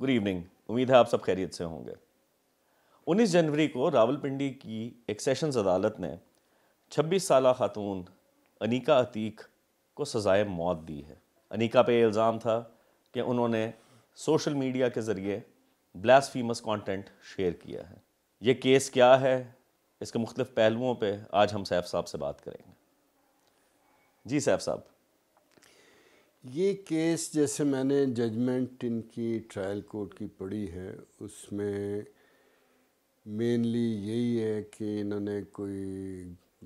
Good evening उम्मीद है आप सब खैरियत से होंगे 19 जनवरी को रावलपिंडी की एक सेशंस अदालत ने 26 साल खातून अनिका अतीक को सजाए मौत दी है अनिका पे इल्ज़ाम था कि उन्होंने सोशल मीडिया के ज़रिए ब्लास्फीमस कंटेंट शेयर किया है ये केस क्या है इसके मुख्तफ पहलुओं पे आज हम सैफ साहब से बात करेंगे जी सैफ साहब ये केस जैसे मैंने जजमेंट इनकी ट्रायल कोर्ट की पढ़ी है उसमें मेनली यही है कि इन्होंने कोई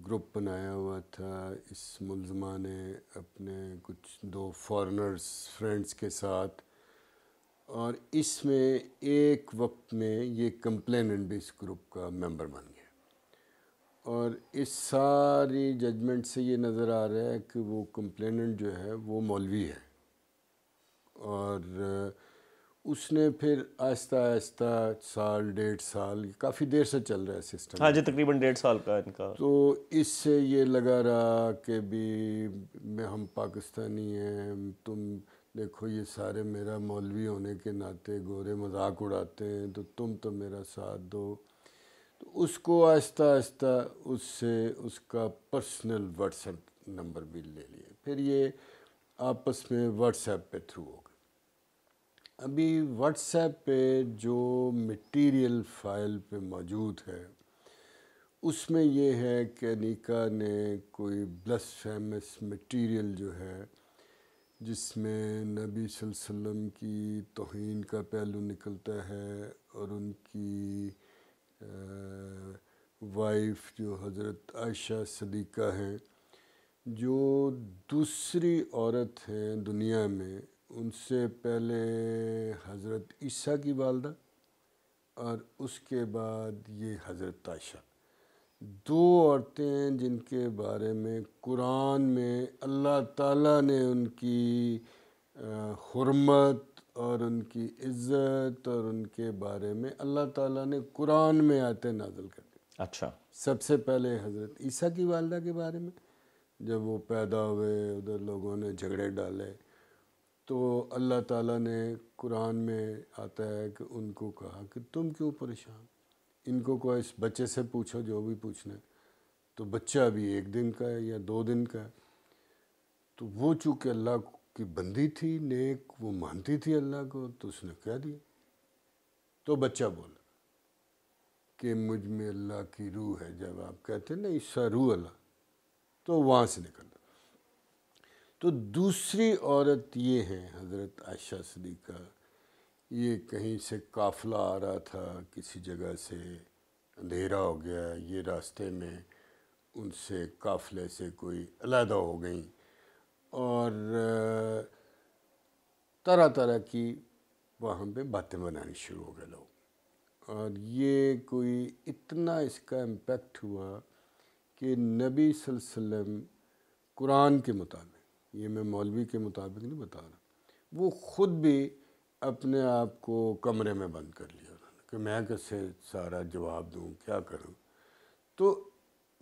ग्रुप बनाया हुआ था इस मुलजमा ने अपने कुछ दो फॉरेनर्स फ्रेंड्स के साथ और इसमें एक वक्त में ये कंप्लेनेंट भी इस ग्रुप का मेंबर बन और इस सारी जजमेंट से ये नज़र आ रहा है कि वो कंप्लेनेंट जो है वो मौलवी है और उसने फिर आहिस्ता आहिस्ता साल डेढ़ साल काफ़ी देर से चल रहा है सिस्टम हाँ जी तकरीबन डेढ़ साल का इनका तो इससे ये लगा रहा कि भी मैं हम पाकिस्तानी हैं तुम देखो ये सारे मेरा मौलवी होने के नाते गोरे मजाक उड़ाते हैं तो तुम तो मेरा साथ दो तो उसको आहिस्ता आहिस्ता उससे उसका पर्सनल व्हाट्सएप नंबर भी ले लिए फिर ये आपस में व्हाट्सएप पे थ्रू हो गए अभी व्हाट्सएप पे जो मटेरियल फाइल पे मौजूद है उसमें ये है कि अनिका ने कोई ब्लस फेमस मटीरियल जो है जिसमें नबी वसल्लम की तोहन का पहलू निकलता है और उनकी वाइफ जो हज़रत आयशा सदीक़ा हैं जो दूसरी औरत हैं दुनिया में उनसे पहले हज़रत ईसा की वालदा और उसके बाद ये हज़रत आयशा दो औरतें जिनके बारे में कुरान में अल्लाह ताला ने उनकी हरमत और उनकी इज्जत और उनके बारे में अल्लाह ताला ने कुरान में आते नाजल कर दिए अच्छा सबसे पहले हज़रत ईसा की वालदा के बारे में जब वो पैदा हुए उधर लोगों ने झगड़े डाले तो अल्लाह ताला ने कुरान में आता है कि उनको कहा कि तुम क्यों परेशान इनको को इस बच्चे से पूछो जो भी पूछना है तो बच्चा भी एक दिन का है या दो दिन का है तो वो चूँकि अल्लाह की बंदी थी नेक वो मानती थी अल्लाह को तो उसने कह दिया तो बच्चा बोला कि मुझ में अल्लाह की रूह है जब आप कहते ना ईसा रूह अल्लाह तो वहाँ से निकल तो दूसरी औरत ये हैं हज़रत आयशा सदीक़ा ये कहीं से काफ़िला आ रहा था किसी जगह से अंधेरा हो गया ये रास्ते में उनसे काफ़िले से कोई अलहदा हो गई और तरह तरह की वहाँ पे बातें बनानी शुरू हो गए लोग और ये कोई इतना इसका इम्पेक्ट हुआ कि नबी वसल्लम कुरान के मुताबिक ये मैं मौलवी के मुताबिक नहीं बता रहा वो ख़ुद भी अपने आप को कमरे में बंद कर लिया उन्होंने कि मैं कैसे सारा जवाब दूँ क्या करूँ तो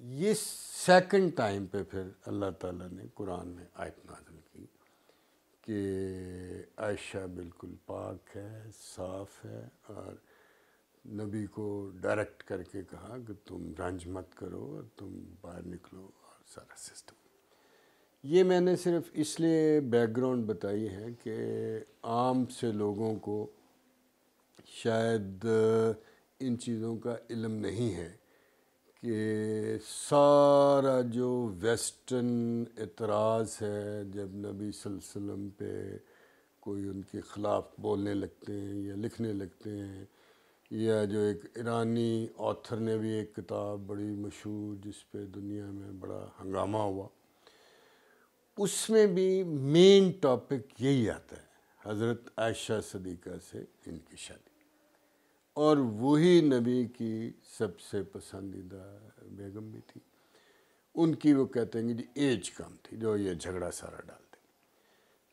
ये सेकंड टाइम पे फिर अल्लाह ताला ने कुरान में आयत नाजिल की कि आयशा बिल्कुल पाक है साफ़ है और नबी को डायरेक्ट करके कहा कि तुम रंज मत करो और तुम बाहर निकलो और सारा सिस्टम ये मैंने सिर्फ इसलिए बैकग्राउंड बताई है कि आम से लोगों को शायद इन चीज़ों का इलम नहीं है कि सारा जो वेस्टर्न इतराज़ है जब नबी वसल्लम पे कोई उनके ख़िलाफ़ बोलने लगते हैं या लिखने लगते हैं या जो एक ईरानी ऑथर ने भी एक किताब बड़ी मशहूर जिस पे दुनिया में बड़ा हंगामा हुआ उसमें भी मेन टॉपिक यही आता है हज़रत आयशा सदीक़ा से इनकी शादी और वही नबी की सबसे पसंदीदा बेगम भी थी उनकी वो कहते हैं कि जी एज कम थी जो ये झगड़ा सारा डालते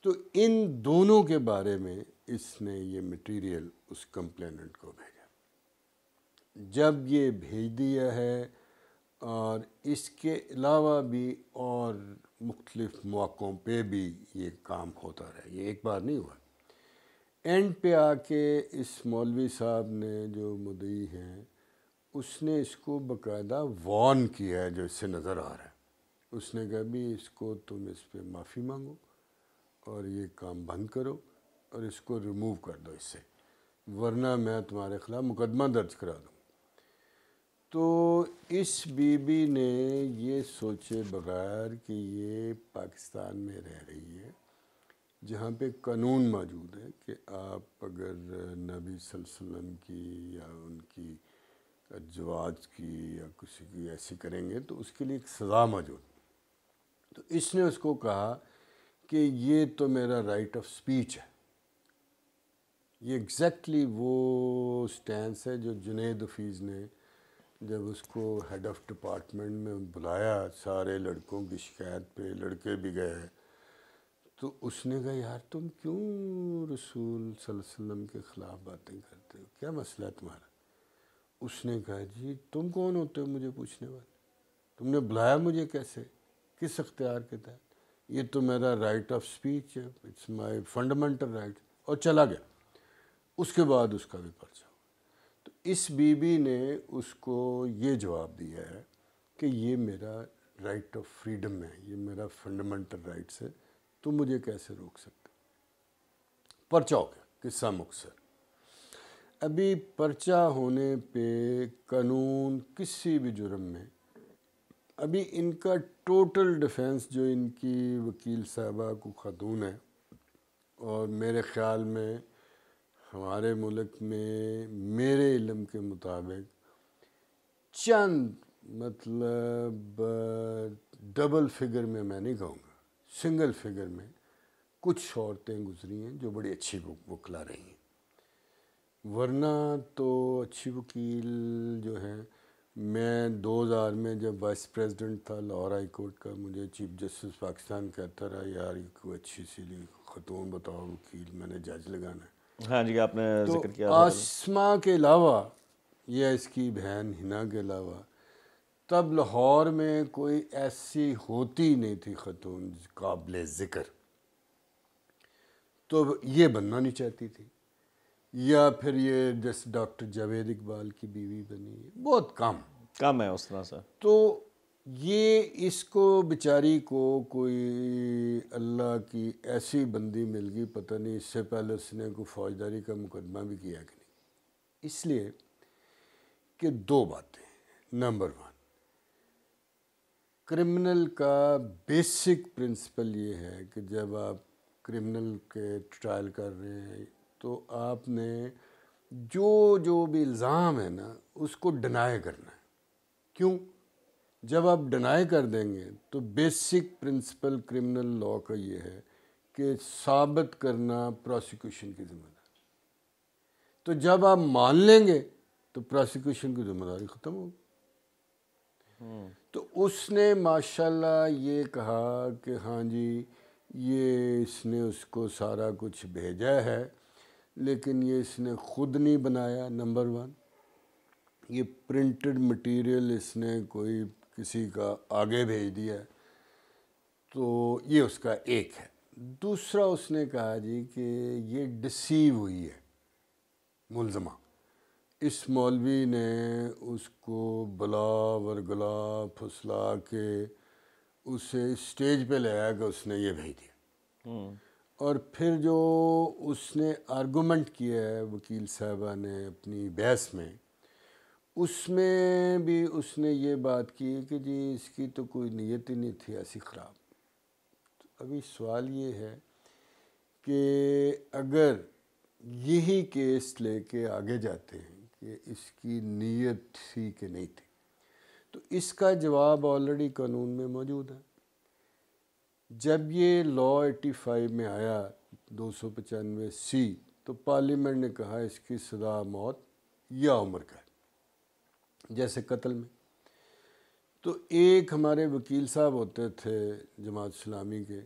तो इन दोनों के बारे में इसने ये मटेरियल उस कंप्लेनेंट को भेजा जब ये भेज दिया है और इसके अलावा भी और मुख्तलिफ़ मौक़ों पे भी ये काम होता रहा ये एक बार नहीं हुआ एंड पे आके इस मौलवी साहब ने जो मुदई हैं उसने इसको बकायदा वॉन किया है जो इससे नज़र आ रहा है उसने कहा भी इसको तुम इस पर माफ़ी मांगो और ये काम बंद करो और इसको रिमूव कर दो इससे वरना मैं तुम्हारे ख़िलाफ़ मुकदमा दर्ज करा दूँ तो इस बीबी ने ये सोचे बगैर कि ये पाकिस्तान में रह रही है जहाँ पे कानून मौजूद है कि आप अगर नबी वसल्लम की या उनकी जवाज की या किसी की ऐसी करेंगे तो उसके लिए एक सज़ा मौजूद तो इसने उसको कहा कि ये तो मेरा राइट ऑफ स्पीच है ये एग्जैक्टली exactly वो स्टैंड है जो जुनेद हफीज़ ने जब उसको हेड ऑफ़ डिपार्टमेंट में बुलाया सारे लड़कों की शिकायत पे लड़के भी गए हैं तो उसने कहा यार तुम क्यों रसूल वसल्लम के ख़िलाफ़ बातें करते हो क्या मसला है तुम्हारा उसने कहा जी तुम कौन होते हो मुझे पूछने वाले तुमने बुलाया मुझे कैसे किस अख्तियार के तहत ये तो मेरा राइट ऑफ स्पीच है इट्स माय फंडामेंटल राइट और चला गया उसके बाद उसका भी पर्चा तो इस बीबी ने उसको ये जवाब दिया है कि ये मेरा राइट ऑफ फ्रीडम है ये मेरा फंडामेंटल राइट्स है तुम मुझे कैसे रोक सकते पर्चा हो गया किस्सा मुख्य अभी पर्चा होने पे कानून किसी भी जुर्म में अभी इनका टोटल डिफेंस जो इनकी वकील साहबा को ख़ातून है और मेरे ख़्याल में हमारे मुल्क में मेरे इलम के मुताबिक चंद मतलब डबल फिगर में मैं नहीं कहूँगा सिंगल फिगर में कुछ औरतें गुजरी हैं जो बड़ी अच्छी वकला रही हैं वरना तो अच्छी वकील जो है मैं 2000 में जब वाइस प्रेसिडेंट था लाहौर हाई कोर्ट का मुझे चीफ जस्टिस पाकिस्तान कहता रहा यार कोई अच्छी सी खतून बताओ वकील मैंने जज लगाना है हाँ जी आपने तो जिक्र किया आसमा के अलावा या इसकी बहन हिना के अलावा तब लाहौर में कोई ऐसी होती नहीं थी ख़तून काबिल ज़िक्र तो ये बनना नहीं चाहती थी या फिर ये जैसे डॉक्टर जावेद इकबाल की बीवी बनी बहुत कम कम है उस तरह से तो ये इसको बेचारी को कोई अल्लाह की ऐसी बंदी मिल गई पता नहीं इससे पहले उसने कोई फौजदारी का मुकदमा भी किया कि नहीं इसलिए कि दो बातें नंबर वन क्रिमिनल का बेसिक प्रिंसिपल ये है कि जब आप क्रिमिनल के ट्रायल कर रहे हैं तो आपने जो जो भी इल्ज़ाम है ना उसको डिनाई करना है क्यों जब आप डिनाई कर देंगे तो बेसिक प्रिंसिपल क्रिमिनल लॉ का ये है कि साबित करना प्रोसिक्यूशन की जिम्मेदारी तो जब आप मान लेंगे तो प्रोसिक्यूशन की जिम्मेदारी ख़त्म होगी हम्म। तो उसने माशाल्लाह ये कहा कि हाँ जी ये इसने उसको सारा कुछ भेजा है लेकिन ये इसने ख़ुद नहीं बनाया नंबर वन ये प्रिंटेड मटेरियल इसने कोई किसी का आगे भेज दिया तो ये उसका एक है दूसरा उसने कहा जी कि ये डिसीव हुई है मुलजमा इस मौलवी ने उसको बला वरगला फुसला के उसे स्टेज पे ले आया कि उसने ये भेज दिया हम्म। और फिर जो उसने आर्गूमेंट किया है वकील साहबा ने अपनी बहस में उसमें भी उसने ये बात की कि जी इसकी तो कोई नीयत ही नहीं थी ऐसी ख़राब तो अभी सवाल ये है कि अगर यही केस लेके आगे जाते हैं ये इसकी नीयत थी कि नहीं थी तो इसका जवाब ऑलरेडी कानून में मौजूद है जब ये लॉ एटी फाइव में आया दो सौ पचानवे सी तो पार्लियामेंट ने कहा इसकी सदा मौत या उम्र का जैसे कत्ल में तो एक हमारे वकील साहब होते थे जमात इस्लामी के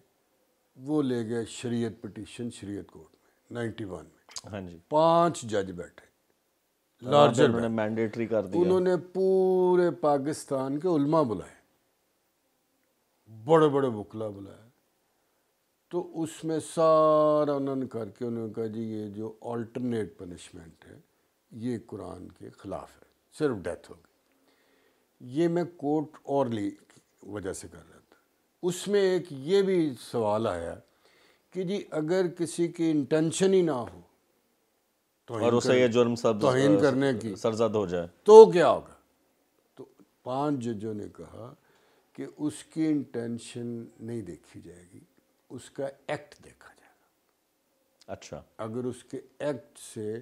वो ले गए शरीयत पटिशन शरीयत कोर्ट में 91 में हाँ जी पांच जज बैठे लार्जर उन्होंने मैंडेटरी कर दिया उन्होंने पूरे पाकिस्तान के उल्मा बुलाए बड़े बड़े बुकला बुलाए तो उसमें सारा उन्होंने करके उन्होंने कहा जी ये जो ऑल्टरनेट पनिशमेंट है ये कुरान के ख़िलाफ़ है सिर्फ डेथ होगी ये मैं कोर्ट और ली वजह से कर रहा था उसमें एक ये भी सवाल आया कि जी अगर किसी की इंटेंशन ही ना हो और उसे ये जुर्म सब तोहिन करने की सरजद हो जाए तो क्या होगा तो पांच जजों ने कहा कि उसकी इंटेंशन नहीं देखी जाएगी उसका एक्ट देखा जाएगा अच्छा अगर उसके एक्ट से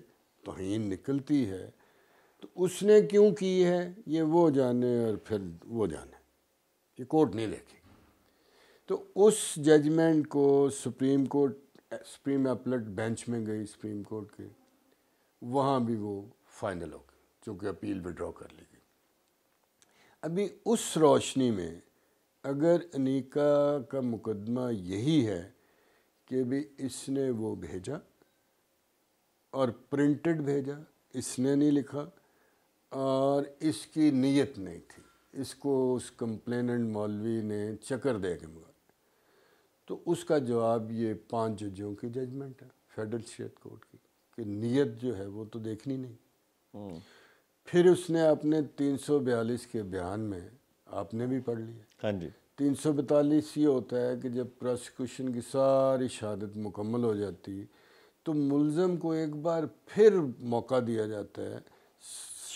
तोहिन निकलती है तो उसने क्यों की है ये वो जाने और फिर वो जाने ये कोर्ट नहीं देखेगी तो उस जजमेंट को supreme court supreme appellate bench में गई सुप्रीम कोर्ट के वहाँ भी वो फाइनल हो गई चूँकि अपील विड्रॉ कर ली गई अभी उस रोशनी में अगर अनिका का मुकदमा यही है कि भी इसने वो भेजा और प्रिंटेड भेजा इसने नहीं लिखा और इसकी नीयत नहीं थी इसको उस कंप्लेनेंट मौलवी ने चक्कर दे के मुका तो उसका जवाब ये पांच जजों की जजमेंट है फेडरल शेयर कोर्ट की कि नीयत जो है वो तो देखनी नहीं हम्म। फिर उसने अपने 342 के बयान में आपने भी पढ़ लिया हाँ जी तीन सौ बतालीस ये होता है कि जब प्रोसिक्यूशन की सारी शहादत मुकम्मल हो जाती तो मुलज़म को एक बार फिर मौका दिया जाता है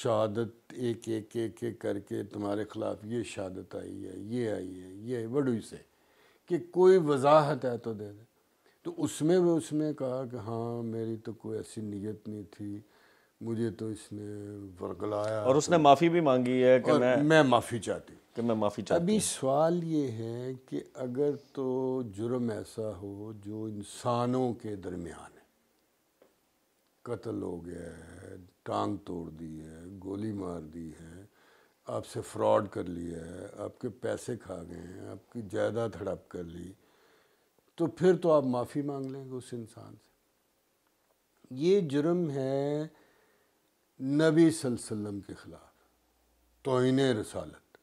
शहादत एक एक एक एक करके तुम्हारे ख़िलाफ़ ये शहादत आई है ये आई है ये वडू से कि कोई वजाहत है तो दे दे तो उसमें भी उसने कहा कि हाँ मेरी तो कोई ऐसी नीयत नहीं थी मुझे तो इसने वर्गलाया और उसने तो, माफ़ी भी मांगी है कि मैं मैं माफ़ी चाहती कि मैं माफ़ी चाहती अभी सवाल ये है कि अगर तो जुर्म ऐसा हो जो इंसानों के दरमियान है कत्ल हो गया है टांग तोड़ दी है गोली मार दी है आपसे फ्रॉड कर लिया है आपके पैसे खा गए हैं आपकी जायदाद हड़प कर ली तो फिर तो आप माफ़ी मांग लेंगे उस इंसान से ये जुर्म है नबी वसल्लम के ख़िलाफ़ तोहन रसालत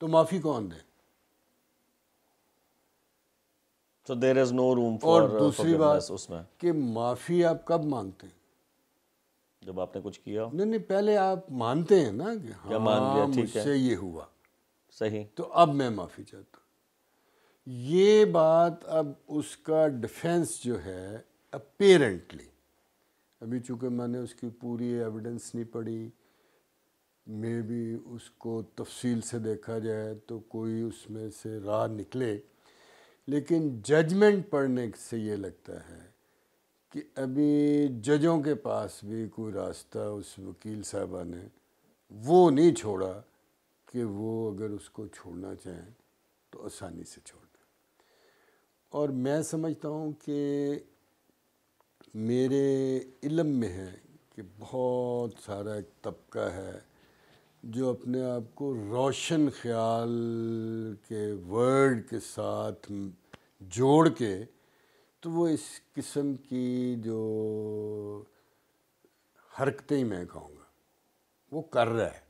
तो माफ़ी कौन दे तो देर इज़ नो रूम और uh, दूसरी बात उसमें कि माफ़ी आप कब मांगते हैं जब आपने कुछ किया नहीं नहीं पहले आप मानते हैं ना कि हाँ मान लिया, ठीक है ये हुआ सही तो अब मैं माफ़ी चाहता हूँ ये बात अब उसका डिफेंस जो है अपेरेंटली अभी चूंकि मैंने उसकी पूरी एविडेंस नहीं पढ़ी मे भी उसको तफसील से देखा जाए तो कोई उसमें से राह निकले लेकिन जजमेंट पढ़ने से ये लगता है कि अभी जजों के पास भी कोई रास्ता उस वकील साहबा ने वो नहीं छोड़ा कि वो अगर उसको छोड़ना चाहें तो आसानी से छोड़ और मैं समझता हूँ कि मेरे इलम में है कि बहुत सारा एक तबका है जो अपने आप को रोशन ख्याल के वर्ड के साथ जोड़ के तो वो इस किस्म की जो हरकतें ही मैं कहूँगा वो कर रहा है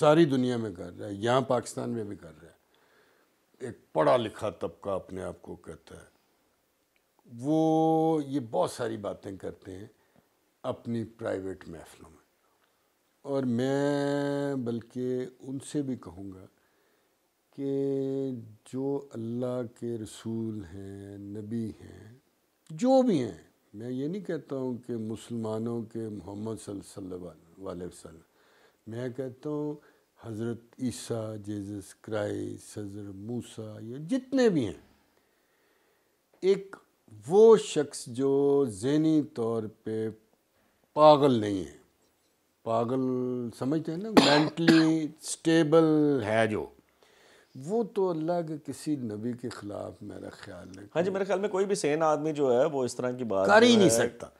सारी दुनिया में कर रहा है यहाँ पाकिस्तान में भी कर रहा है एक पढ़ा लिखा तबका अपने आप को कहता है वो ये बहुत सारी बातें करते हैं अपनी प्राइवेट महफलों में और मैं बल्कि उनसे भी कहूँगा कि जो अल्लाह के रसूल हैं नबी हैं जो भी हैं मैं ये नहीं कहता हूँ कि मुसलमानों के मोहम्मद सल्लल्लाहु अलैहि वसल्लम मैं कहता हूँ हज़रत ईसा जेजस क्राइस हज़र मूसा ये जितने भी हैं एक वो शख्स जो जहनी तौर पे पागल नहीं है पागल समझते हैं ना मेंटली स्टेबल है जो वो तो अल्लाह के किसी नबी के ख़िलाफ़ मेरा ख्याल है हाँ जी मेरे ख्याल में कोई भी सेन आदमी जो है वो इस तरह की बात कर ही नहीं सकता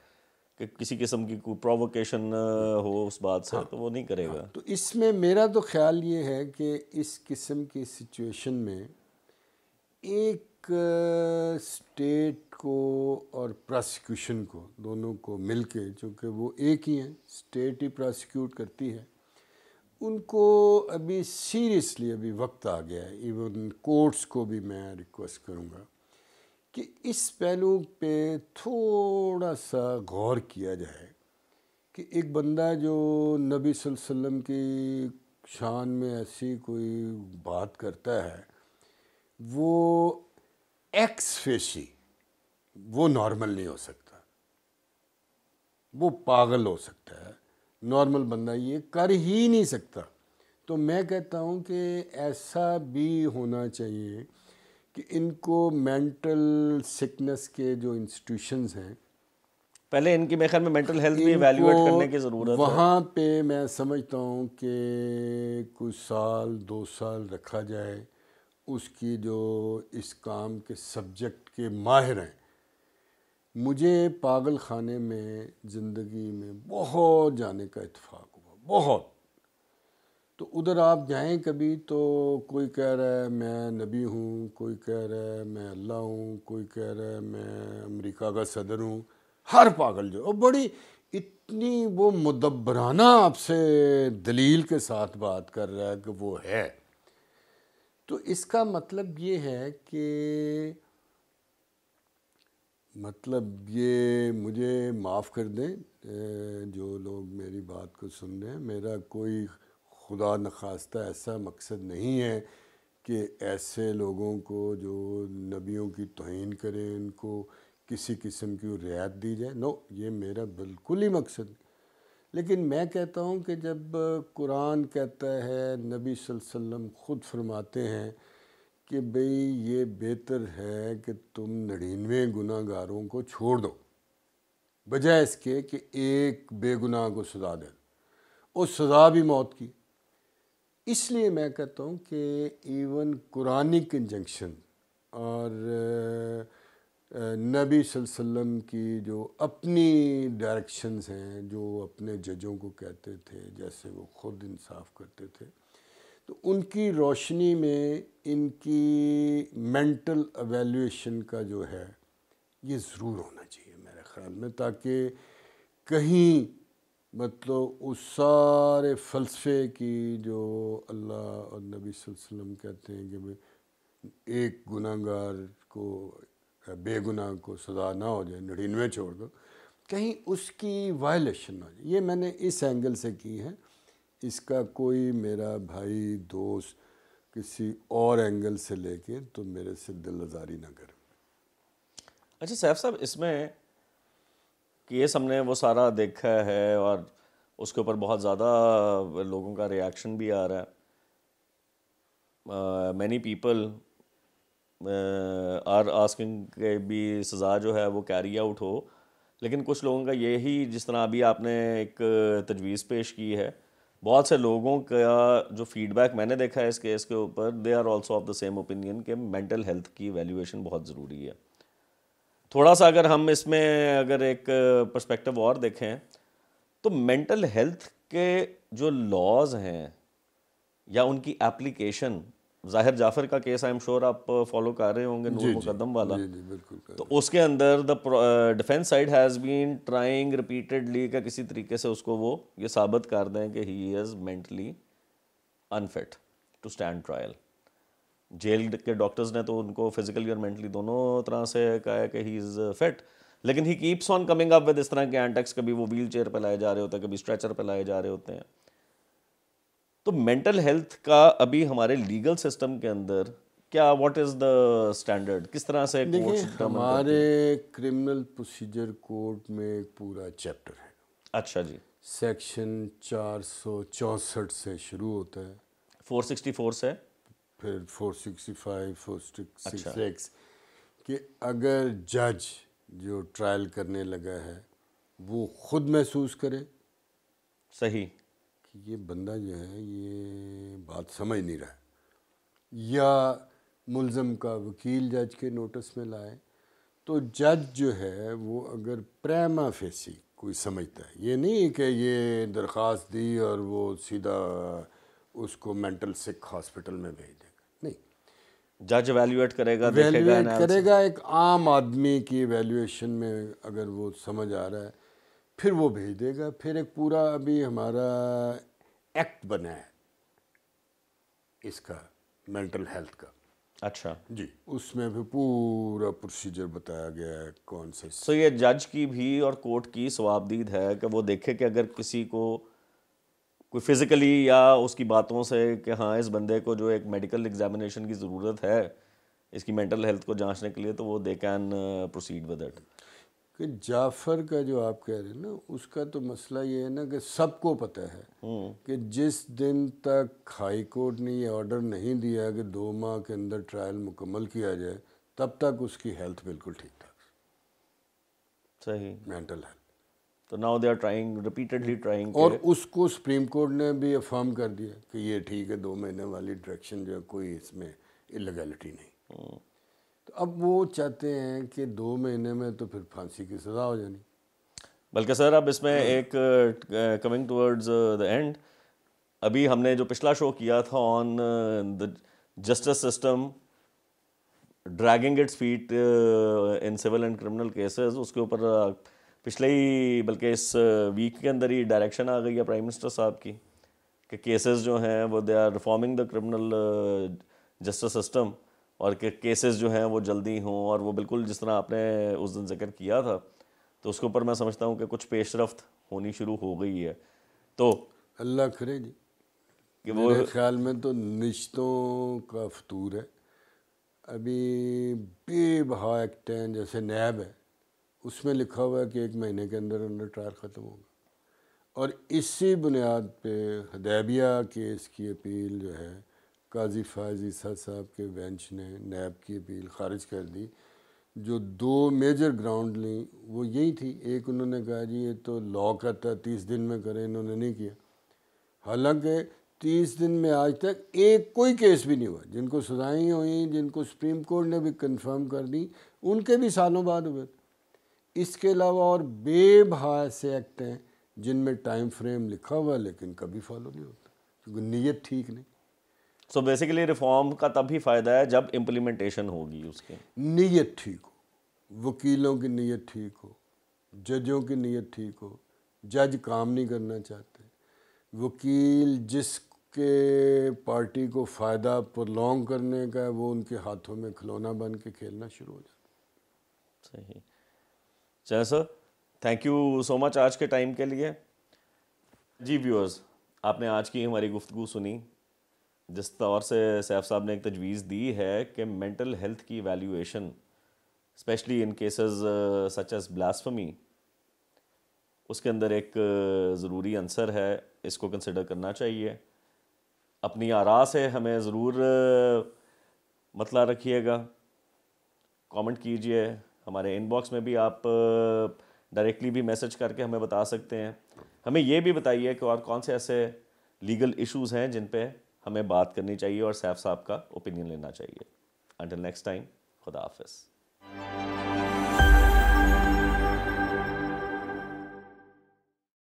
कि किसी किस्म की कोई प्रोवोकेशन हो उस बात से हाँ, तो वो नहीं करेगा हाँ, तो इसमें मेरा तो ख्याल ये है कि इस किस्म की सिचुएशन में एक स्टेट को और प्रोसिक्यूशन को दोनों को मिलके चूँकि वो एक ही हैं स्टेट ही प्रोसिक्यूट करती है उनको अभी सीरियसली अभी वक्त आ गया है इवन कोर्ट्स को भी मैं रिक्वेस्ट करूँगा कि इस पहलू पे थोड़ा सा गौर किया जाए कि एक बंदा जो नबी वसल्लम की शान में ऐसी कोई बात करता है वो एक्स फेशी वो नॉर्मल नहीं हो सकता वो पागल हो सकता है नॉर्मल बंदा ये कर ही नहीं सकता तो मैं कहता हूँ कि ऐसा भी होना चाहिए कि इनको मेंटल सिकनेस के जो इंस्टीट्यूशंस हैं पहले इनकी मेरे ख्याल में मेंटल हेल्थ भी एवेल्यूएट करने की ज़रूरत वहाँ पे मैं समझता हूँ कि कुछ साल दो साल रखा जाए उसकी जो इस काम के सब्जेक्ट के माहिर हैं मुझे पागल खाने में ज़िंदगी में बहुत जाने का इतफाक़ हुआ बहुत तो उधर आप जाएं कभी तो कोई कह रहा है मैं नबी हूँ कोई कह रहा है मैं अल्लाह हूँ कोई कह रहा है मैं अमेरिका का सदर हूँ हर पागल जो और बड़ी इतनी वो मुदबराना आपसे दलील के साथ बात कर रहा है कि वो है तो इसका मतलब ये है कि मतलब ये मुझे माफ़ कर दें जो लोग मेरी बात को सुन रहे हैं मेरा कोई खुदा नखास्ता ऐसा मकसद नहीं है कि ऐसे लोगों को जो नबियों की तोहन करें उनको किसी किस्म की रियायत दी जाए नो ये मेरा बिल्कुल ही मकसद लेकिन मैं कहता हूँ कि जब कुरान कहता है नबी सल्लम ख़ुद फरमाते हैं कि भई ये बेहतर है कि तुम नड़िनवे गुनागारों को छोड़ दो बजाय इसके कि एक बेगुनाह को सजा दे उस सज़ा भी मौत की इसलिए मैं कहता हूँ कि इवन कुरानिक इंजंक्शन और नबी वसल्लम की जो अपनी डायरेक्शंस हैं जो अपने जजों को कहते थे जैसे वो खुद इंसाफ करते थे तो उनकी रोशनी में इनकी मेंटल अवेल्यूशन का जो है ये ज़रूर होना चाहिए मेरे ख़्याल में ताकि कहीं मतलब उस सारे फ़लसफ़े की जो अल्लाह और नबी वसल्लम कहते हैं कि भाई एक गुनागार को बेगुनाह को सजा ना हो जाए नड़िनवे छोड़ दो कहीं उसकी वायलेशन ना हो जाए ये मैंने इस एंगल से की है इसका कोई मेरा भाई दोस्त किसी और एंगल से लेके तो मेरे से दिल आजारी ना करे अच्छा सैफ साहब इसमें ये हमने वो सारा देखा है और उसके ऊपर बहुत ज़्यादा लोगों का रिएक्शन भी आ रहा है मैनी पीपल आर आस्किंग के भी सज़ा जो है वो कैरी आउट हो लेकिन कुछ लोगों का यही जिस तरह अभी आपने एक तजवीज़ पेश की है बहुत से लोगों का जो फीडबैक मैंने देखा है इस केस के ऊपर they are also of the same opinion के मेंटल हेल्थ की वैल्यूएशन बहुत ज़रूरी है थोड़ा सा अगर हम इसमें अगर एक पर्सपेक्टिव और देखें तो मेंटल हेल्थ के जो लॉज हैं या उनकी एप्लीकेशन जाहिर जाफर का केस आई एम श्योर आप फॉलो कर रहे होंगे नूर मुकदम वाला जी, जी, बिल्कुल तो उसके अंदर the defence side has been trying repeatedly का किसी तरीके से उसको वो ये साबित कर दें कि he is mentally unfit to stand trial jail के डॉक्टर्स ने तो उनको फिजिकली और मेंटली दोनों तरह से कहा है कि ही इज़ फिट लेकिन he keeps on coming up with इस तरह के एंटेक्स कभी वो व्हील चेयर पर लाए जा रहे होते हैं कभी स्ट्रेचर पर लाए जा रहे होते हैं तो मेंटल हेल्थ का अभी हमारे लीगल सिस्टम के अंदर क्या व्हाट इज़ द स्टैंडर्ड किस तरह से हमारे क्रिमिनल प्रोसीजर कोड में एक पूरा चैप्टर है अच्छा जी सेक्शन चार से शुरू होता है 464 से फिर 465 466 सिक्स कि अगर जज जो ट्रायल करने लगा है वो खुद महसूस करे सही कि ये बंदा जो है ये बात समझ नहीं रहा या मुलज़म का वकील जज के नोटिस में लाए तो जज जो है वो अगर प्रेमा फेसी कोई समझता है ये नहीं कि ये दरख्वास्त दी और वो सीधा उसको मेंटल सिक हॉस्पिटल में भेज दे जज वैल्यूएट करेगा वैल्यूएट करेगा एक आम आदमी की वैल्यूएशन में अगर वो समझ आ रहा है फिर वो भेज देगा फिर एक पूरा अभी हमारा एक्ट बना है इसका मेंटल हेल्थ का अच्छा जी उसमें भी पूरा प्रोसीजर बताया गया है कौन से सो so, ये जज की भी और कोर्ट की स्वाबदीद है कि वो देखे कि अगर किसी को कोई फ़िज़िकली या उसकी बातों से कि हाँ इस बंदे को जो एक मेडिकल एग्जामिनेशन की ज़रूरत है इसकी मेंटल हेल्थ को जांचने के लिए तो वो they can proceed with it कि जाफ़र का जो आप कह रहे हैं ना उसका तो मसला ये है ना कि सबको पता है हम्म। कि जिस दिन तक हाई कोर्ट ने ये ऑर्डर नहीं दिया कि दो माह के अंदर ट्रायल मुकम्मल किया जाए तब तक उसकी हेल्थ बिल्कुल ठीक ठाक सही मेंटल हेल्थ तो now they are trying repeatedly trying और उसको सुप्रीम कोर्ट ने भी अफर्म कर दिया कि ये ठीक है दो महीने वाली डायरेक्शन जो है कोई इसमें इलीगलिटी नहीं हम्म। तो अब वो चाहते हैं कि दो महीने में तो फिर फांसी की सज़ा हो जानी बल्कि सर अब इसमें हाँ। एक कमिंग टूवर्ड्स द एंड अभी हमने जो पिछला शो किया था on the justice system dragging its feet in civil and criminal cases उसके ऊपर uh, पिछले ही बल्कि इस वीक के अंदर ही डायरेक्शन आ गई है प्राइम मिनिस्टर साहब की कि केसेस जो हैं वो they are reforming the criminal justice system और के केसेस जो हैं वो जल्दी हों और वो बिल्कुल जिस तरह आपने उस दिन जिक्र किया था तो उसके ऊपर मैं समझता हूँ कि कुछ पेशरफ्त होनी शुरू हो गई है तो अल्लाह करे जी कि वो ख्याल में तो निश्तों का फतूर है अभी बेबहा एक्ट हैं जैसे नैब है उसमें लिखा हुआ है कि एक महीने के अंदर अंदर ट्रायल ख़त्म होगा और इसी बुनियाद पे हदैबिया केस की अपील जो है काजी फायज ईसा साहब के बेंच ने नैब की अपील खारिज कर दी जो दो मेजर ग्राउंड ली वो यही थी एक उन्होंने कहा जी ये तो लॉ का था तीस दिन में करें इन्होंने नहीं किया हालांकि तीस दिन में आज तक एक कोई केस भी नहीं हुआ जिनको सजाएं हुई जिनको सुप्रीम कोर्ट ने भी कंफर्म कर दी उनके भी सालों बाद हुए इसके अलावा और बेबहा ऐसे एक्ट हैं जिनमें टाइम फ्रेम लिखा हुआ है लेकिन कभी फॉलो नहीं होता क्योंकि नीयत ठीक नहीं सो बेसिकली रिफॉर्म का तभी फ़ायदा है जब इम्प्लीमेंटेशन होगी उसके नीयत ठीक हो वकीलों की नीयत ठीक हो जजों की नीयत ठीक हो जज काम नहीं करना चाहते वकील जिसके पार्टी को फ़ायदा प्रलोंग करने का है वो उनके हाथों में खिलौना बन के खेलना शुरू हो जाता सही Jai sir thank you so much आज के टाइम के लिए जी व्यूअर्स आपने आज की हमारी गुफ्तु सुनी जिस तौर से सैफ साहब ने एक तजवीज़ दी है कि मेंटल हेल्थ की valuation especially in cases such as blasphemy उसके अंदर एक uh, ज़रूरी आंसर है इसको कंसिडर करना चाहिए अपनी आरा से हमें ज़रूर uh, मतला रखिएगा कमेंट कीजिए हमारे इनबॉक्स में भी आप डायरेक्टली भी मैसेज करके हमें बता सकते हैं हमें ये भी बताइए कि और कौन से ऐसे लीगल इश्यूज हैं जिन पे हमें बात करनी चाहिए और सैफ साहब का ओपिनियन लेना चाहिए अंटिल नेक्स्ट टाइम खुदा हाफिज़